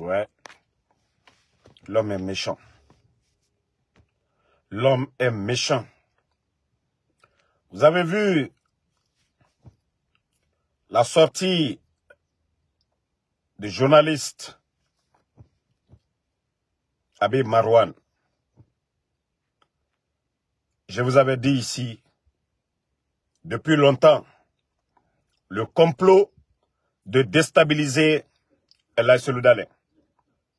Ouais. L'homme est méchant. L'homme est méchant. Vous avez vu la sortie du journaliste Abib Marwan. Je vous avais dit ici, depuis longtemps, le complot de déstabiliser El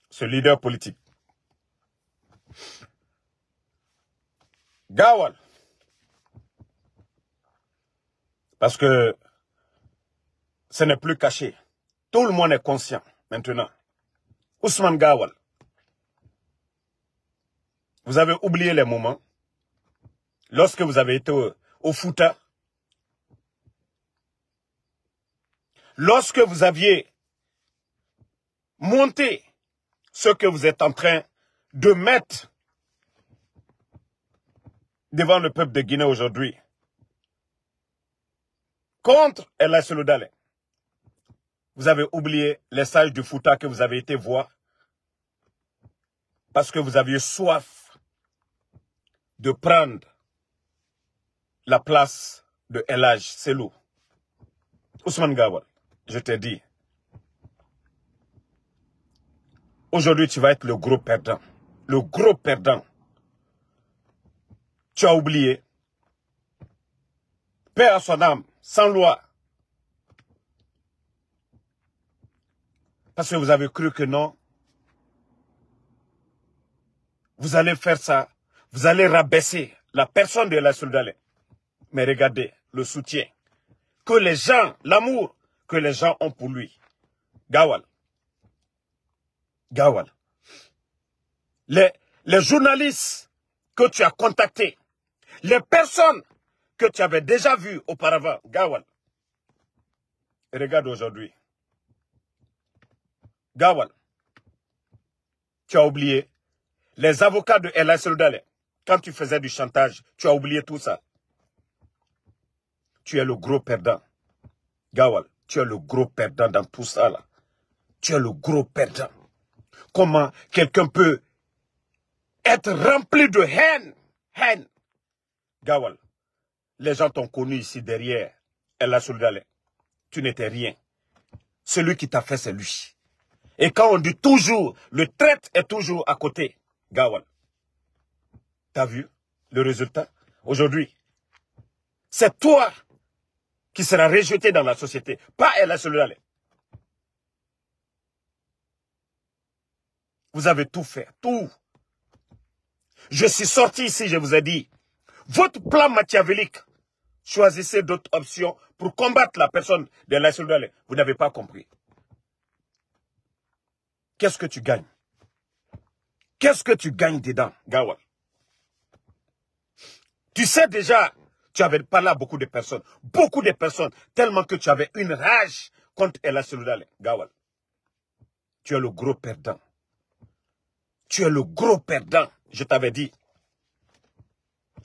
ce leader politique. Gawal. Parce que ce n'est plus caché. Tout le monde est conscient maintenant. Ousmane Gawal. Vous avez oublié les moments. Lorsque vous avez été au, au Lorsque vous aviez monté ce que vous êtes en train de mettre devant le peuple de Guinée aujourd'hui contre El Vous avez oublié les sages du Fouta que vous avez été voir parce que vous aviez soif de prendre la place de Elage Selou. Ousmane Gawal, je t'ai dit, Aujourd'hui, tu vas être le gros perdant. Le gros perdant. Tu as oublié. Paix à son âme, sans loi. Parce que vous avez cru que non. Vous allez faire ça. Vous allez rabaisser la personne de la soldale. Mais regardez le soutien que les gens, l'amour que les gens ont pour lui. Gawal. Gawal, les, journalistes que tu as contactés, les personnes que tu avais déjà vues auparavant, Gawal, regarde aujourd'hui. Gawal, tu as oublié les avocats de El Dale, Quand tu faisais du chantage, tu as oublié tout ça. Tu es le gros perdant. Gawal, tu es le gros perdant dans tout ça là. Tu es le gros perdant. Comment quelqu'un peut être rempli de haine Haine. Gawal, les gens t'ont connu ici derrière. Elle a Tu n'étais rien. Celui qui t'a fait, c'est lui. Et quand on dit toujours, le traite est toujours à côté. Gawal. T'as vu le résultat aujourd'hui C'est toi qui seras rejeté dans la société, pas elle, Solidale. Vous avez tout fait, tout. Je suis sorti ici, je vous ai dit. Votre plan machiavélique, choisissez d'autres options pour combattre la personne de l'insolidale. Vous n'avez pas compris. Qu'est-ce que tu gagnes Qu'est-ce que tu gagnes dedans, Gawal Tu sais déjà, tu avais parlé à beaucoup de personnes. Beaucoup de personnes, tellement que tu avais une rage contre El Gawal. Tu es le gros perdant. Tu es le gros perdant, je t'avais dit.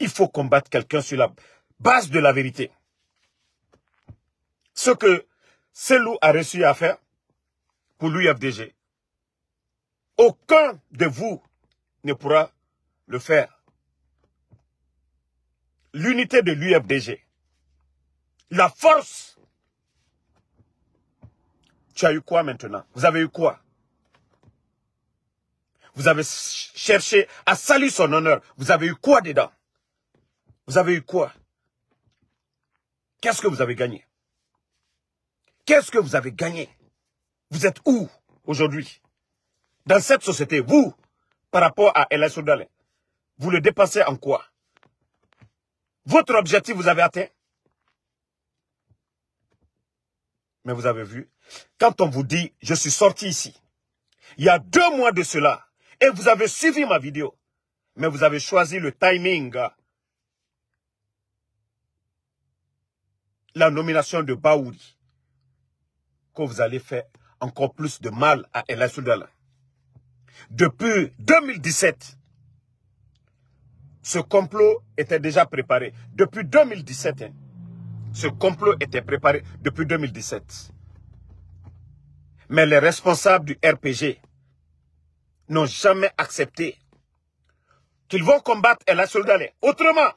Il faut combattre quelqu'un sur la base de la vérité. Ce que Selou a reçu à faire pour l'UFDG, aucun de vous ne pourra le faire. L'unité de l'UFDG, la force. Tu as eu quoi maintenant Vous avez eu quoi vous avez cherché à saluer son honneur. Vous avez eu quoi dedans Vous avez eu quoi Qu'est-ce que vous avez gagné Qu'est-ce que vous avez gagné Vous êtes où aujourd'hui Dans cette société, vous, par rapport à El Soudalé, vous le dépassez en quoi Votre objectif, vous avez atteint Mais vous avez vu, quand on vous dit, je suis sorti ici, il y a deux mois de cela, et vous avez suivi ma vidéo. Mais vous avez choisi le timing. La nomination de Baouri. Que vous allez faire encore plus de mal à El Soudala. Depuis 2017, ce complot était déjà préparé. Depuis 2017, hein, ce complot était préparé depuis 2017. Mais les responsables du RPG n'ont jamais accepté qu'ils vont combattre et la Soldale autrement.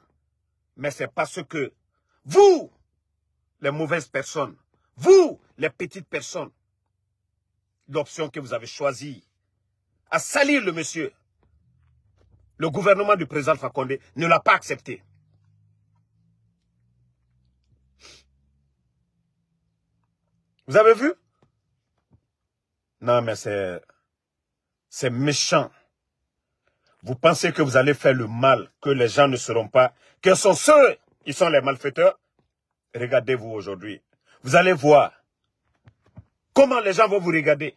Mais c'est parce que vous, les mauvaises personnes, vous, les petites personnes, l'option que vous avez choisie à salir le monsieur, le gouvernement du président Fakonde ne l'a pas accepté. Vous avez vu Non, mais c'est... C'est méchant. Vous pensez que vous allez faire le mal, que les gens ne seront pas, que sont ceux qui sont les malfaiteurs Regardez-vous aujourd'hui. Vous allez voir comment les gens vont vous regarder.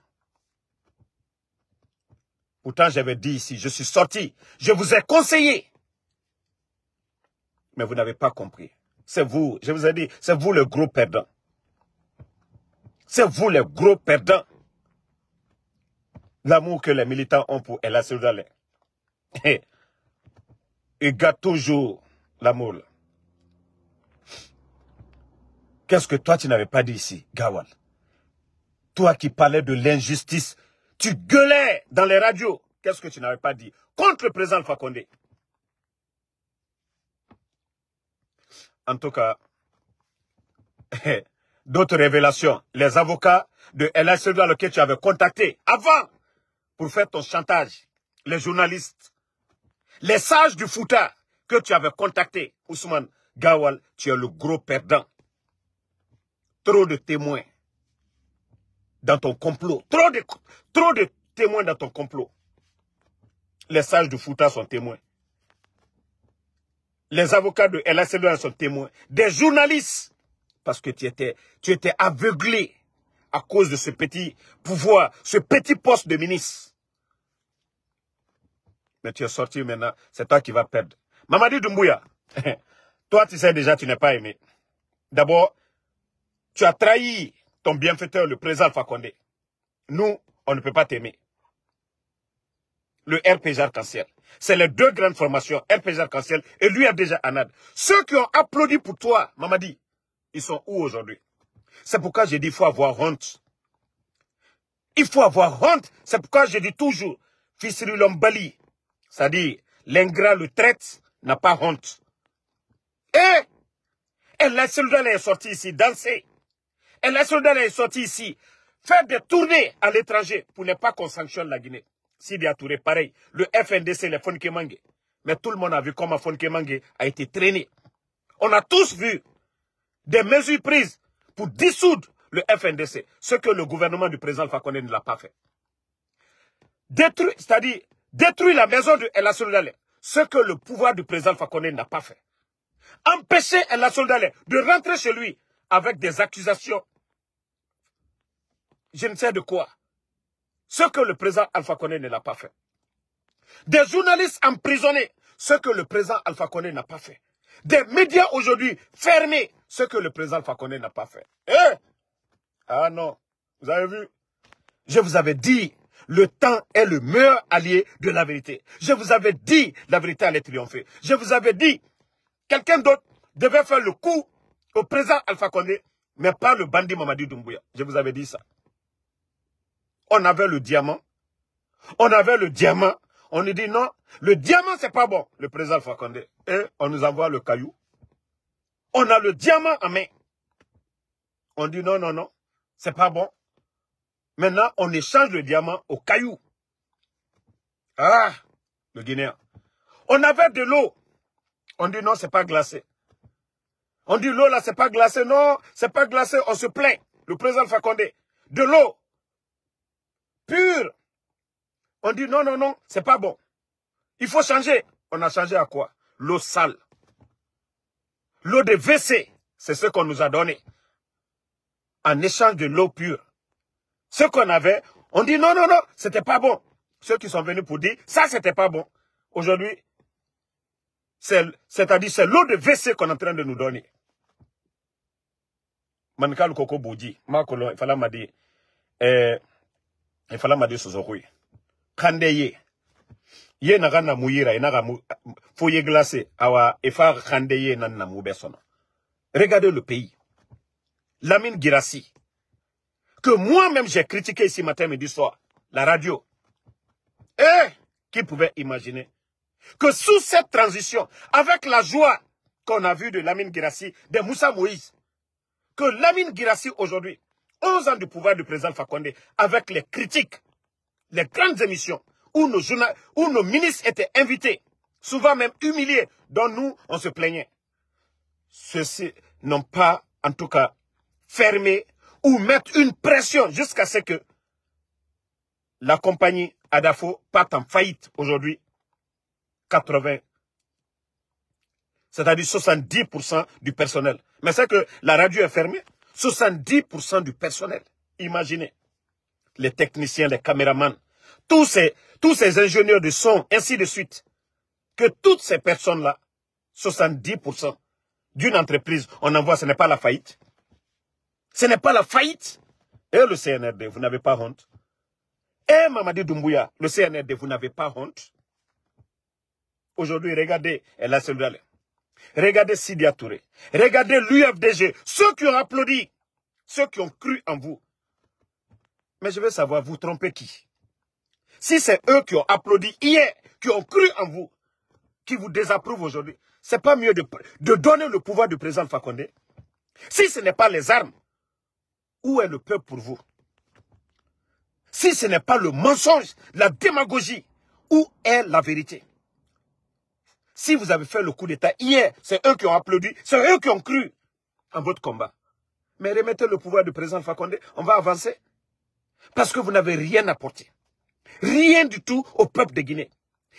Pourtant, j'avais dit ici, je suis sorti, je vous ai conseillé. Mais vous n'avez pas compris. C'est vous, je vous ai dit, c'est vous le gros perdant. C'est vous le gros perdant l'amour que les militants ont pour El Soudalé. Il gâte toujours l'amour. Qu'est-ce que toi, tu n'avais pas dit ici, Gawal Toi qui parlais de l'injustice, tu gueulais dans les radios. Qu'est-ce que tu n'avais pas dit Contre le président Fakonde. En tout cas, d'autres révélations. Les avocats de El Soudalé que tu avais contacté avant pour faire ton chantage, les journalistes, les sages du Fouta que tu avais contacté, Ousmane Gawal, tu es le gros perdant. Trop de témoins dans ton complot. Trop de, trop de témoins dans ton complot. Les sages du Fouta sont témoins. Les avocats de LACD sont témoins. Des journalistes. Parce que tu étais, tu étais aveuglé à cause de ce petit pouvoir, ce petit poste de ministre. Mais tu es sorti maintenant, c'est toi qui vas perdre. Mamadi Doumbouya, toi tu sais déjà, tu n'es pas aimé. D'abord, tu as trahi ton bienfaiteur, le président Fakonde. Nous, on ne peut pas t'aimer. Le RPG Arc-en-Ciel. C'est les deux grandes formations, RPG Arc-en-Ciel et déjà Anad. Ceux qui ont applaudi pour toi, Mamadi, ils sont où aujourd'hui C'est pourquoi j'ai dit, il faut avoir honte. Il faut avoir honte. C'est pourquoi je dis toujours, Fils Bali, c'est-à-dire, l'ingrat, le traite, n'a pas honte. Et, la soldat est sorti ici danser. la soldat est sorti ici faire des tournées à l'étranger pour ne pas qu'on sanctionne la Guinée. Sidi Touré, pareil. Le FNDC, le Fonkemangue. Mais tout le monde a vu comment Fonkemangue a été traîné. On a tous vu des mesures prises pour dissoudre le FNDC, ce que le gouvernement du président Fakonde ne l'a pas fait. Détruire, c'est-à-dire détruit la maison de El ce que le pouvoir du président Fakone n'a pas fait. Empêcher El de rentrer chez lui avec des accusations, je ne sais de quoi, ce que le président Alpha Condé ne l'a pas fait. Des journalistes emprisonnés, ce que le président Alpha n'a pas fait. Des médias aujourd'hui fermés, ce que le président Alpha n'a pas fait. Eh? ah non, vous avez vu, je vous avais dit le temps est le meilleur allié de la vérité. Je vous avais dit, la vérité allait triompher. Je vous avais dit, quelqu'un d'autre devait faire le coup au président Alpha Condé, mais pas le bandit Mamadi Doumbouya. Je vous avais dit ça. On avait le diamant. On avait le diamant. On nous dit non, le diamant, c'est pas bon, le président Alpha Condé. Et on nous envoie le caillou. On a le diamant en main. On dit non, non, non, c'est pas bon. Maintenant, on échange le diamant au caillou. Ah, le Guinéen. On avait de l'eau. On dit non, n'est pas glacé. On dit l'eau là, n'est pas glacé. Non, c'est pas glacé. On se plaint. Le président Fakonde. De l'eau. Pure. On dit non, non, non, c'est pas bon. Il faut changer. On a changé à quoi L'eau sale. L'eau de WC, c'est ce qu'on nous a donné. En échange de l'eau pure. Ce qu'on avait, on dit non, non, non, c'était pas bon. Ceux qui sont venus pour dire, ça, c'était pas bon. Aujourd'hui, c'est-à-dire, c'est l'eau de WC qu'on est en train de nous donner. Mankal Koko Boudi, Makolo, il fallait m'a dit, euh, il fallait m'a dit Sozorui. Kandeye, ye n'a na mouira, naga mou, foyer glacé, awa, efa kandeye nan na moubesona. Regardez le pays. Lamine Girassi, que moi-même j'ai critiqué ici matin, midi, soir, la radio. Et qui pouvait imaginer que sous cette transition, avec la joie qu'on a vue de Lamine Girassi, de Moussa Moïse, que Lamine Girassi aujourd'hui, 11 ans du pouvoir du président Fakonde, avec les critiques, les grandes émissions où nos, où nos ministres étaient invités, souvent même humiliés, dont nous, on se plaignait. Ceux-ci n'ont pas, en tout cas, fermé ou mettre une pression jusqu'à ce que la compagnie Adafo parte en faillite aujourd'hui. 80, c'est-à-dire 70% du personnel. Mais c'est que la radio est fermée, 70% du personnel. Imaginez, les techniciens, les caméramans, tous ces, tous ces ingénieurs de son, ainsi de suite, que toutes ces personnes-là, 70% d'une entreprise, on en voit, ce n'est pas la faillite. Ce n'est pas la faillite. Et le CNRD, vous n'avez pas honte. Et eh, Mamadi Doumbouya, le CNRD, vous n'avez pas honte. Aujourd'hui, regardez la cellule. Regardez Sidi Touré. Regardez l'UFDG. Ceux qui ont applaudi. Ceux qui ont cru en vous. Mais je veux savoir, vous trompez qui Si c'est eux qui ont applaudi hier, qui ont cru en vous, qui vous désapprouvent aujourd'hui, c'est pas mieux de, de donner le pouvoir du président Fakonde Si ce n'est pas les armes, où est le peuple pour vous Si ce n'est pas le mensonge, la démagogie, où est la vérité Si vous avez fait le coup d'État hier, c'est eux qui ont applaudi, c'est eux qui ont cru en votre combat. Mais remettez le pouvoir du président Fakonde, on va avancer. Parce que vous n'avez rien apporté. Rien du tout au peuple de Guinée.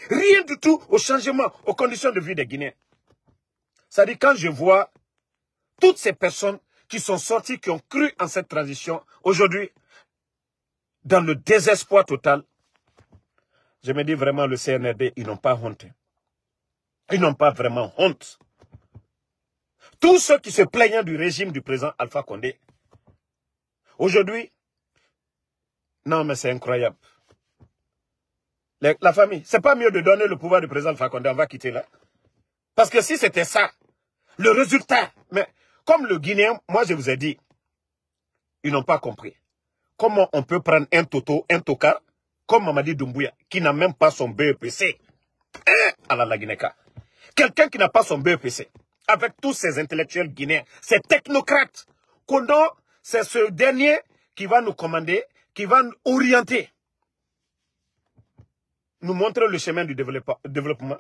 Rien du tout au changement, aux conditions de vie des Guinéens. C'est-à-dire quand je vois toutes ces personnes qui sont sortis, qui ont cru en cette transition, aujourd'hui, dans le désespoir total, je me dis vraiment, le CNRD, ils n'ont pas honte. Ils n'ont pas vraiment honte. Tous ceux qui se plaignent du régime du président Alpha Condé, aujourd'hui, non mais c'est incroyable. la famille, c'est pas mieux de donner le pouvoir du président Alpha Condé, on va quitter là. Parce que si c'était ça, le résultat, mais comme le Guinéen, moi je vous ai dit, ils n'ont pas compris. Comment on peut prendre un Toto, un Tokar, comme Mamadi Doumbouya, qui n'a même pas son BEPC hein, à la Guinéka. Quelqu'un qui n'a pas son BEPC, avec tous ces intellectuels guinéens, ces technocrates. Kondo, c'est ce dernier qui va nous commander, qui va nous orienter, nous montrer le chemin du développement.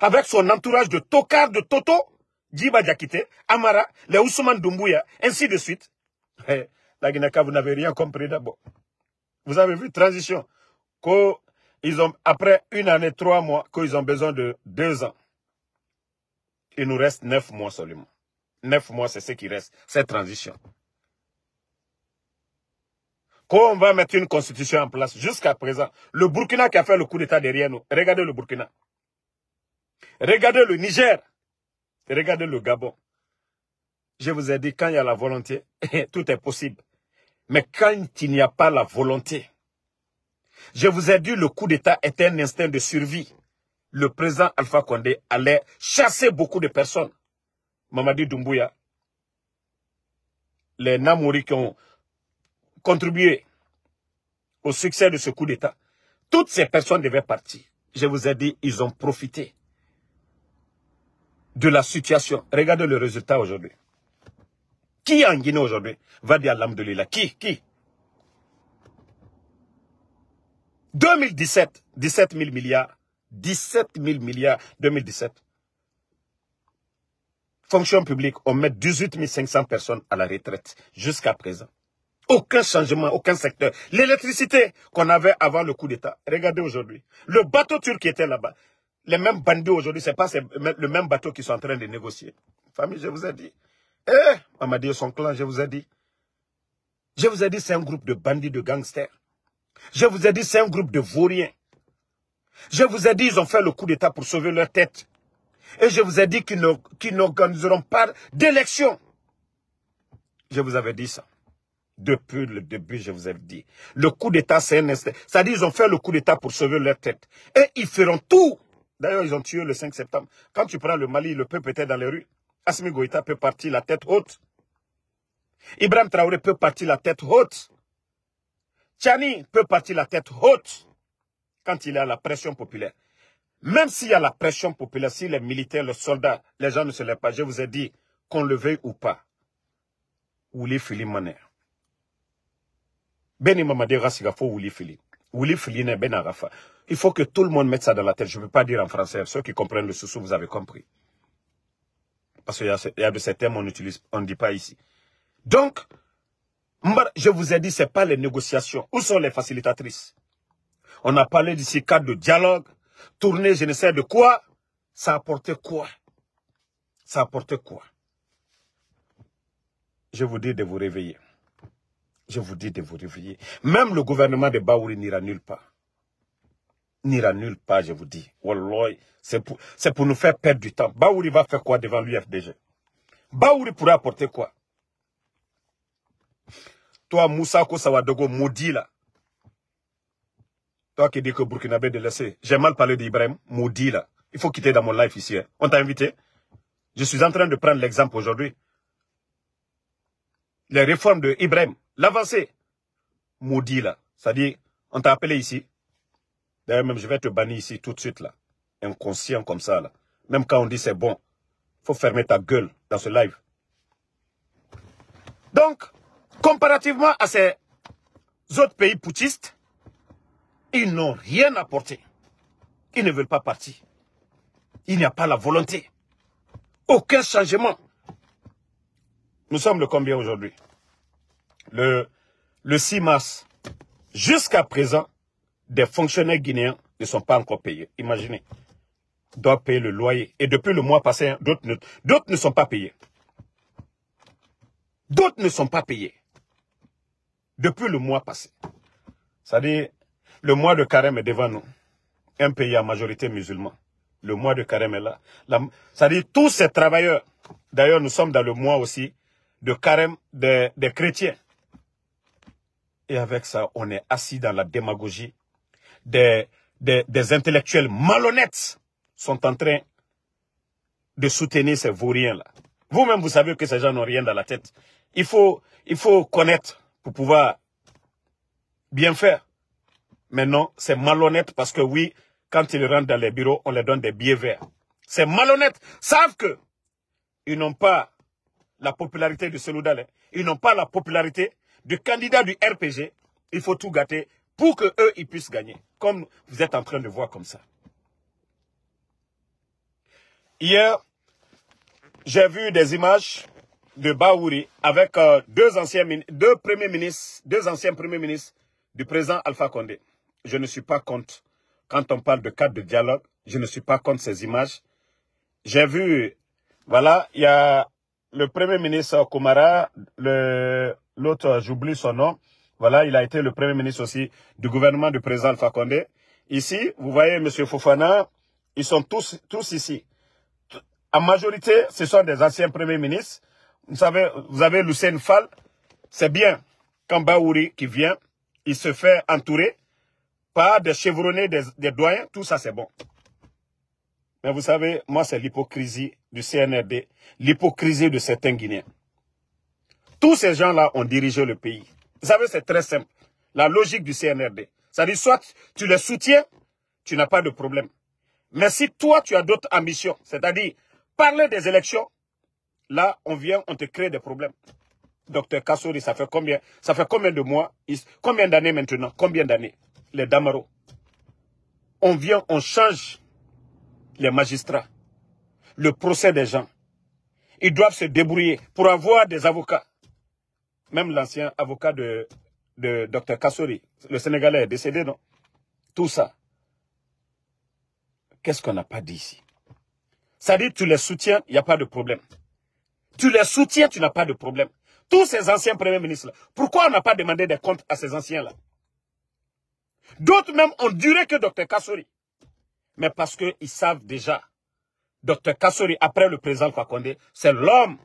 Avec son entourage de Toka, de toto, Djiba djakite, Amara, les Ousmane Doumbouya, ainsi de suite. Hey, eh, la Guinaka, vous n'avez rien compris d'abord. Vous avez vu, transition. Ils ont, après une année, trois mois, qu'ils ont besoin de deux ans. Il nous reste neuf mois seulement. Neuf mois, c'est ce qui reste, cette transition. Quand on va mettre une constitution en place jusqu'à présent. Le Burkina qui a fait le coup d'État derrière nous. Regardez le Burkina. Regardez le Niger. Regardez le Gabon. Je vous ai dit, quand il y a la volonté, tout est possible. Mais quand il n'y a pas la volonté, je vous ai dit, le coup d'État était un instinct de survie. Le président Alpha Condé allait chasser beaucoup de personnes. Mamadi Doumbouya, les Namouris qui ont contribué au succès de ce coup d'État, toutes ces personnes devaient partir. Je vous ai dit, ils ont profité de la situation. Regardez le résultat aujourd'hui. Qui en Guinée aujourd'hui va dire l'île Qui Qui 2017, 17 000 milliards. 17 000 milliards 2017. Fonction publique, on met 18 500 personnes à la retraite jusqu'à présent. Aucun changement, aucun secteur. L'électricité qu'on avait avant le coup d'État, regardez aujourd'hui. Le bateau turc qui était là-bas, les mêmes bandits aujourd'hui, ce n'est pas le même bateau qui sont en train de négocier. Famille, je vous ai dit. Eh, Mamadi et son clan, je vous ai dit. Je vous ai dit, c'est un groupe de bandits, de gangsters. Je vous ai dit, c'est un groupe de vauriens. Je vous ai dit, ils ont fait le coup d'État pour sauver leur tête. Et je vous ai dit qu'ils n'organiseront pas d'élection. Je vous avais dit ça. Depuis le début, je vous avais dit. Le coup d'État, c'est un instant. C'est-à-dire, ils ont fait le coup d'État pour sauver leur tête. Et ils feront tout D'ailleurs, ils ont tué le 5 septembre. Quand tu prends le Mali, le peuple était dans les rues. Asmi Goïta peut partir la tête haute. Ibrahim Traoré peut partir la tête haute. Tchani peut partir la tête haute quand il y a la pression populaire. Même s'il y a la pression populaire, si les militaires, les soldats, les gens ne se lèvent pas, je vous ai dit, qu'on le veuille ou pas, Ouli Fili Maner. Beni Mamadé Rassigafo Ouli Fili. Ouli Fili Ben Arafa. Il faut que tout le monde mette ça dans la tête. Je ne veux pas dire en français. Ceux qui comprennent le sous-sous, vous avez compris. Parce qu'il y, a de ces termes on utilise, on ne dit pas ici. Donc, je vous ai dit, ce n'est pas les négociations. Où sont les facilitatrices On a parlé d'ici cadre de dialogue, tournée, je ne sais de quoi. Ça a apporté quoi Ça a apporté quoi Je vous dis de vous réveiller. Je vous dis de vous réveiller. Même le gouvernement de Baouri n'ira nulle part n'ira nulle part, je vous dis. c'est pour, pour, nous faire perdre du temps. Baouri va faire quoi devant l'UFDG Baouri pourra apporter quoi Toi, Moussa Kosawadogo, maudit là. Toi qui dis que Burkinabé de laisser. J'ai mal parlé d'Ibrahim, maudit là. Il faut quitter dans mon life ici. Hein. On t'a invité Je suis en train de prendre l'exemple aujourd'hui. Les réformes de Ibrahim, l'avancée, maudit là. C'est-à-dire, on t'a appelé ici, D'ailleurs, même je vais te bannir ici tout de suite, là. Inconscient comme ça, là. Même quand on dit c'est bon, faut fermer ta gueule dans ce live. Donc, comparativement à ces autres pays poutistes, ils n'ont rien apporté. Ils ne veulent pas partir. Il n'y a pas la volonté. Aucun changement. Nous sommes le combien aujourd'hui le, le 6 mars. Jusqu'à présent, des fonctionnaires guinéens ne sont pas encore payés. Imaginez, doivent payer le loyer. Et depuis le mois passé, hein, d'autres ne, ne sont pas payés. D'autres ne sont pas payés. Depuis le mois passé. C'est-à-dire, le mois de carême est devant nous. Un pays à majorité musulman. Le mois de carême est là. C'est-à-dire, tous ces travailleurs, d'ailleurs, nous sommes dans le mois aussi de carême des chrétiens. Et avec ça, on est assis dans la démagogie des, intellectuels malhonnêtes sont en train de soutenir ces vauriens-là. Vous-même, vous savez que ces gens n'ont rien dans la tête. Il faut, il faut connaître pour pouvoir bien faire. Mais non, c'est malhonnête parce que oui, quand ils rentrent dans les bureaux, on leur donne des billets verts. C'est malhonnête. Savent que ils n'ont pas la popularité du Seloudal, hein. Ils n'ont pas la popularité du candidat du RPG. Il faut tout gâter pour que eux, ils puissent gagner comme vous êtes en train de voir comme ça. Hier, j'ai vu des images de Baouri avec euh, deux anciens deux premiers ministres, deux anciens premiers ministres du président Alpha Condé. Je ne suis pas contre. Quand on parle de cadre de dialogue, je ne suis pas contre ces images. J'ai vu, voilà, il y a le premier ministre Koumara, l'autre, j'oublie son nom, voilà, il a été le premier ministre aussi du gouvernement du président Alpha Ici, vous voyez M. Fofana, ils sont tous, tous ici. En majorité, ce sont des anciens premiers ministres. Vous savez, vous avez Lucien Fall. C'est bien quand Baouri qui vient, il se fait entourer par des chevronnés, des, des doyens. Tout ça, c'est bon. Mais vous savez, moi, c'est l'hypocrisie du CNRD, l'hypocrisie de certains Guinéens. Tous ces gens-là ont dirigé le pays. Vous savez, c'est très simple. La logique du CNRD. C'est-à-dire, soit tu les soutiens, tu n'as pas de problème. Mais si toi, tu as d'autres ambitions, c'est-à-dire parler des élections, là, on vient, on te crée des problèmes. Docteur Kassori, ça fait combien Ça fait combien de mois Combien d'années maintenant Combien d'années Les Damaro. On vient, on change les magistrats, le procès des gens. Ils doivent se débrouiller pour avoir des avocats même l'ancien avocat de, Dr Kassori, le Sénégalais est décédé, non Tout ça. Qu'est-ce qu'on n'a pas dit ici Ça dit, tu les soutiens, il n'y a pas de problème. Tu les soutiens, tu n'as pas de problème. Tous ces anciens premiers ministres-là, pourquoi on n'a pas demandé des comptes à ces anciens-là D'autres même ont duré que Dr Kassori. Mais parce qu'ils savent déjà, Dr Kassori, après le président Fakonde, c'est l'homme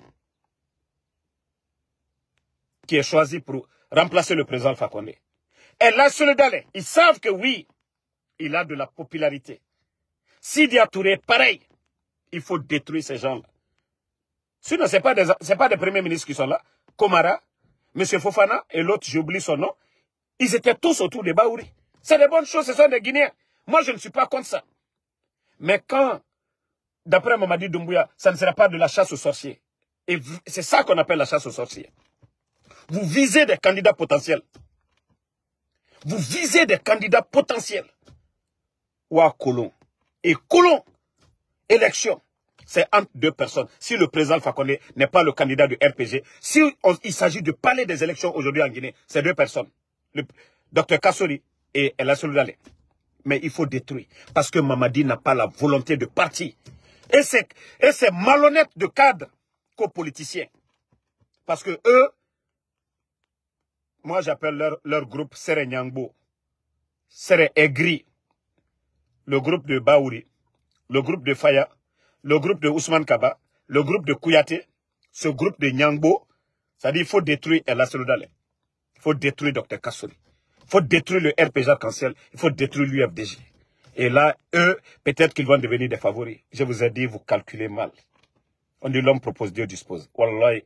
qui est choisi pour remplacer le président Fakonde. Et là, sur le Dalais, ils savent que oui, il a de la popularité. Sidi Touré, pareil, il faut détruire ces gens-là. Sinon, ce n'est pas, pas, des premiers ministres qui sont là. Komara, M. Fofana et l'autre, j'oublie son nom, ils étaient tous autour des Baouri. C'est des bonnes choses, ce sont des Guinéens. Moi, je ne suis pas contre ça. Mais quand, d'après Mamadi Doumbouya, ça ne serait pas de la chasse aux sorciers. Et c'est ça qu'on appelle la chasse aux sorciers. Vous visez des candidats potentiels. Vous visez des candidats potentiels. Ou à Et Coulomb, élection, c'est entre deux personnes. Si le président Fakonde n'est pas le candidat du RPG, si il s'agit de parler des élections aujourd'hui en Guinée, c'est deux personnes. Le docteur Kassori et El Dale. Mais il faut détruire. Parce que Mamadi n'a pas la volonté de partir. Et c'est malhonnête de cadre qu'aux politiciens. Parce que eux, moi j'appelle leur, groupe Sere Nyangbo, Sere Aigri. le groupe de Baouri, le groupe de Faya, le groupe de Ousmane Kaba, le groupe de Kouyaté, ce groupe de Nyangbo, Ça dit, il faut détruire El il faut détruire Dr Kassouli, il faut détruire le RPJ Cancel, il faut détruire l'UFDG. Et là, eux, peut-être qu'ils vont devenir des favoris. Je vous ai dit, vous calculez mal. On dit l'homme propose, Dieu dispose. Wallahi,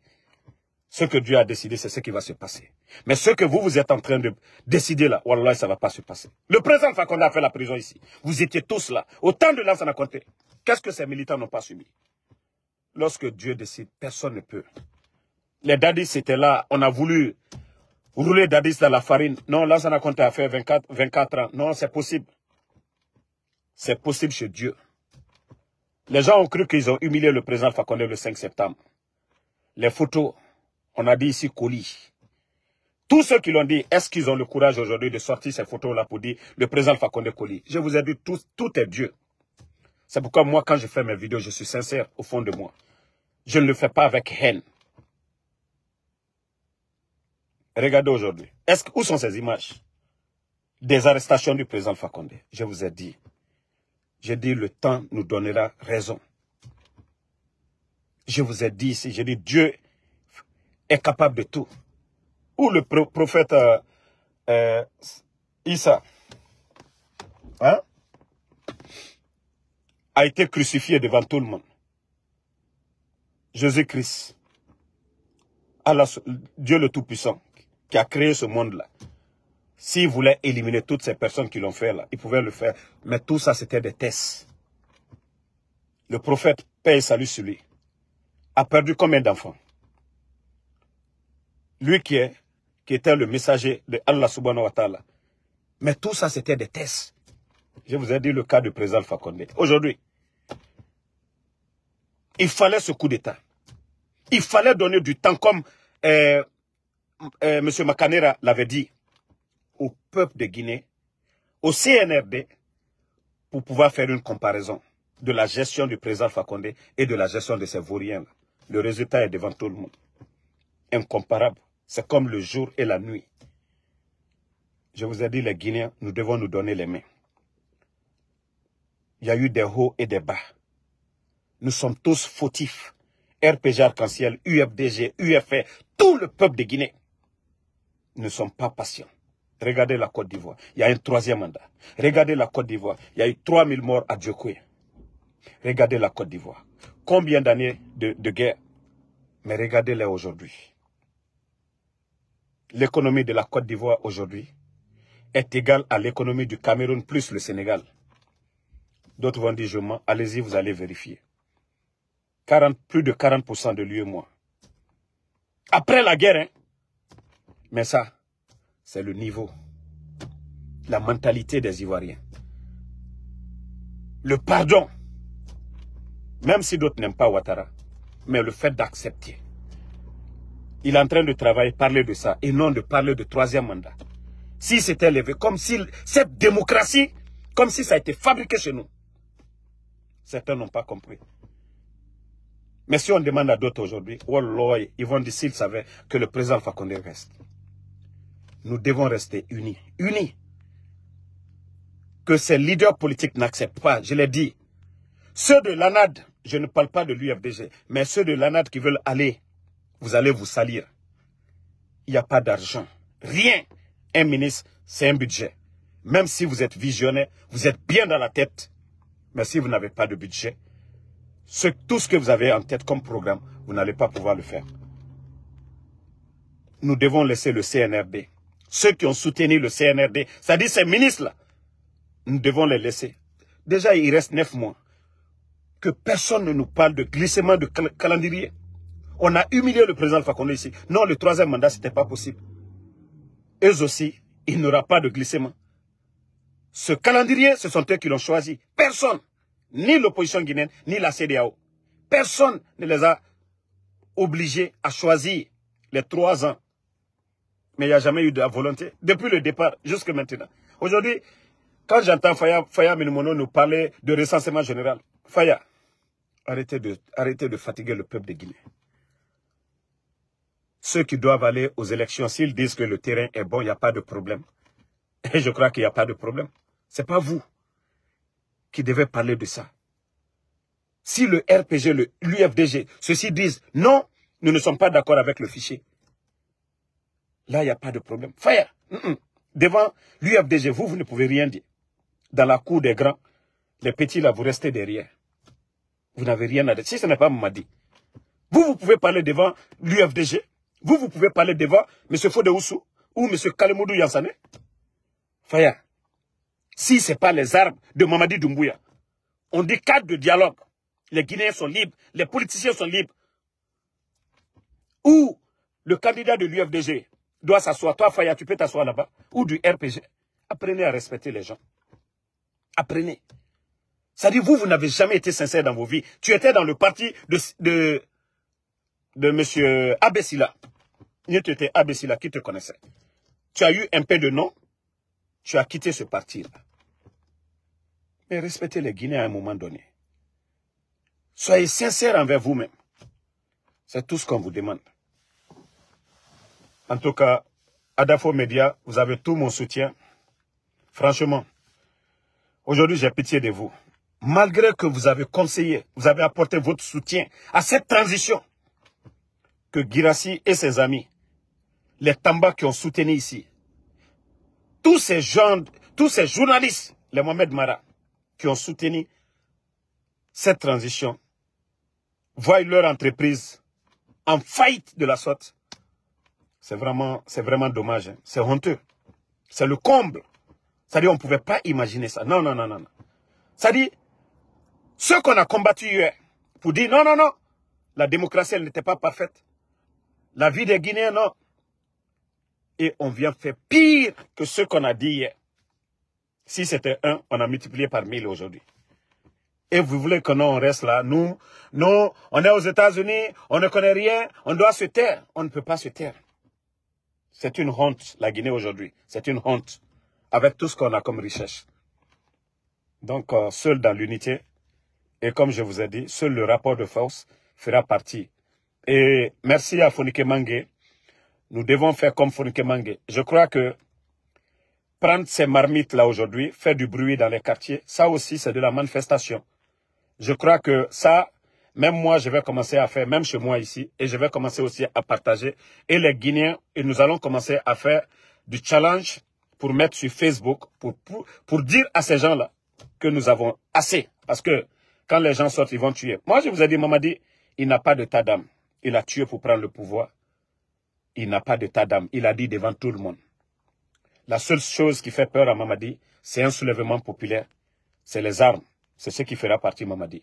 ce que Dieu a décidé, c'est ce qui va se passer. Mais ce que vous, vous êtes en train de décider là, Wallah, ça ne va pas se passer. Le président Fakonde a fait la prison ici. Vous étiez tous là. Autant de l'Ansana compté. qu'est-ce que ces militants n'ont pas subi Lorsque Dieu décide, personne ne peut. Les dadis étaient là. On a voulu rouler dadis dans la farine. Non, l'Ansana Conté a fait 24, 24 ans. Non, c'est possible. C'est possible chez Dieu. Les gens ont cru qu'ils ont humilié le président Fakonde le 5 septembre. Les photos on a dit ici colis. Tous ceux qui l'ont dit, est-ce qu'ils ont le courage aujourd'hui de sortir ces photos-là pour dire le président Fakonde Colis Je vous ai dit, tout, est Dieu. C'est pourquoi moi, quand je fais mes vidéos, je suis sincère au fond de moi. Je ne le fais pas avec haine. Regardez aujourd'hui. Est-ce où sont ces images des arrestations du président Fakonde Je vous ai dit. Je dit le temps nous donnera raison. Je vous ai dit ici, j'ai dit Dieu est capable de tout. Ou le prophète euh, euh, Isa hein, a été crucifié devant tout le monde. Jésus-Christ, Dieu le Tout-Puissant, qui a créé ce monde-là, s'il voulait éliminer toutes ces personnes qui l'ont fait là, il pouvait le faire. Mais tout ça, c'était des tests. Le prophète, paix et salut sur lui, a perdu combien d'enfants lui qui, est, qui était le messager de Allah subhanahu wa ta'ala. Mais tout ça, c'était des tests. Je vous ai dit le cas du président Fakonde. Aujourd'hui, il fallait ce coup d'État. Il fallait donner du temps, comme euh, euh, M. Makanera l'avait dit, au peuple de Guinée, au CNRD, pour pouvoir faire une comparaison de la gestion du président Fakonde et de la gestion de ses vauriens. Le résultat est devant tout le monde. Incomparable. C'est comme le jour et la nuit. Je vous ai dit, les Guinéens, nous devons nous donner les mains. Il y a eu des hauts et des bas. Nous sommes tous fautifs. RPG Arc-en-Ciel, UFDG, UFR, tout le peuple de Guinée ne sont pas patients. Regardez la Côte d'Ivoire. Il y a un troisième mandat. Regardez la Côte d'Ivoire. Il y a eu 3000 morts à Djokoué. Regardez la Côte d'Ivoire. Combien d'années de, de guerre. Mais regardez-les aujourd'hui l'économie de la Côte d'Ivoire aujourd'hui est égale à l'économie du Cameroun plus le Sénégal. D'autres vont dire, je mens, allez-y, vous allez vérifier. 40, plus de 40% de moins Après la guerre, hein. Mais ça, c'est le niveau, la mentalité des Ivoiriens. Le pardon, même si d'autres n'aiment pas Ouattara, mais le fait d'accepter il est en train de travailler, parler de ça, et non de parler de troisième mandat. Si c'était levé, comme si cette démocratie, comme si ça a été fabriqué chez nous. Certains n'ont pas compris. Mais si on demande à d'autres aujourd'hui, oh, ils vont dire s'ils savaient que le président Fakonde reste. Nous devons rester unis. Unis. Que ces leaders politiques n'acceptent pas, je l'ai dit. Ceux de l'ANAD, je ne parle pas de l'UFDG, mais ceux de l'ANAD qui veulent aller vous allez vous salir. Il n'y a pas d'argent. Rien. Un ministre, c'est un budget. Même si vous êtes visionnaire, vous êtes bien dans la tête. Mais si vous n'avez pas de budget, tout ce que vous avez en tête comme programme, vous n'allez pas pouvoir le faire. Nous devons laisser le CNRD. Ceux qui ont soutenu le CNRD, c'est-à-dire ces ministres-là, nous devons les laisser. Déjà, il reste neuf mois. Que personne ne nous parle de glissement de calendrier. On a humilié le président Fakonde ici. Non, le troisième mandat, ce n'était pas possible. Eux aussi, il n'y aura pas de glissement. Ce calendrier, ce sont eux qui l'ont choisi. Personne, ni l'opposition guinéenne, ni la CDAO. Personne ne les a obligés à choisir les trois ans. Mais il n'y a jamais eu de volonté, depuis le départ jusqu'à maintenant. Aujourd'hui, quand j'entends Faya, Faya nous parler de recensement général, Faya, arrêtez arrêtez de fatiguer le peuple de Guinée ceux qui doivent aller aux élections, s'ils disent que le terrain est bon, il n'y a pas de problème. Et je crois qu'il n'y a pas de problème. Ce n'est pas vous qui devez parler de ça. Si le RPG, l'UFDG, ceux-ci disent non, nous ne sommes pas d'accord avec le fichier. Là, il n'y a pas de problème. Faire. Devant l'UFDG, vous, vous ne pouvez rien dire. Dans la cour des grands, les petits, là, vous restez derrière. Vous n'avez rien à dire. Si ce n'est pas Mamadi. Vous, vous pouvez parler devant l'UFDG, vous, vous pouvez parler devant M. Fodeoussou ou M. Kalemoudou Yansane. Faya, si ce n'est pas les armes de Mamadi Doumbouya, on dit cadre de dialogue. Les Guinéens sont libres, les politiciens sont libres. Ou le candidat de l'UFDG doit s'asseoir. Toi, Faya, tu peux t'asseoir là-bas. Ou du RPG. Apprenez à respecter les gens. Apprenez. cest à vous, vous n'avez jamais été sincère dans vos vies. Tu étais dans le parti de, de, de M. Abessila tu étais là qui te connaissait. Tu as eu un peu de nom, tu as quitté ce parti-là. Mais respectez les Guinéens à un moment donné. Soyez sincères envers vous-même. C'est tout ce qu'on vous demande. En tout cas, Adafo Media, vous avez tout mon soutien. Franchement, aujourd'hui j'ai pitié de vous. Malgré que vous avez conseillé, vous avez apporté votre soutien à cette transition que Girassi et ses amis les Tamba qui ont soutenu ici, tous ces gens, tous ces journalistes, les Mohamed Mara, qui ont soutenu cette transition, voient leur entreprise en faillite de la sorte. C'est vraiment, vraiment dommage. Hein. C'est honteux. C'est le comble. Ça dit, on ne pouvait pas imaginer ça. Non, non, non, non. non. cest à ceux qu'on a combattu hier, pour dire non, non, non, la démocratie, elle n'était pas parfaite. La vie des Guinéens, non, et on vient faire pire que ce qu'on a dit hier. Si c'était un, on a multiplié par mille aujourd'hui. Et vous voulez que nous, on reste là. Nous, non, on est aux États-Unis, on ne connaît rien, on doit se taire. On ne peut pas se taire. C'est une honte, la Guinée aujourd'hui. C'est une honte, avec tout ce qu'on a comme richesse. Donc, euh, seul dans l'unité, et comme je vous ai dit, seul le rapport de force fera partie. Et merci à Fonike Mange nous devons faire comme Fonke Mange. Je crois que prendre ces marmites-là aujourd'hui, faire du bruit dans les quartiers, ça aussi, c'est de la manifestation. Je crois que ça, même moi, je vais commencer à faire, même chez moi ici, et je vais commencer aussi à partager. Et les Guinéens, nous allons commencer à faire du challenge pour mettre sur Facebook, pour, dire à ces gens-là que nous avons assez. Parce que quand les gens sortent, ils vont tuer. Moi, je vous ai dit, Mamadi, il n'a pas de Tadam. Il a tué pour prendre le pouvoir il n'a pas de d'âme. Il a dit devant tout le monde. La seule chose qui fait peur à Mamadi, c'est un soulèvement populaire. C'est les armes. C'est ce qui fera partie Mamadi.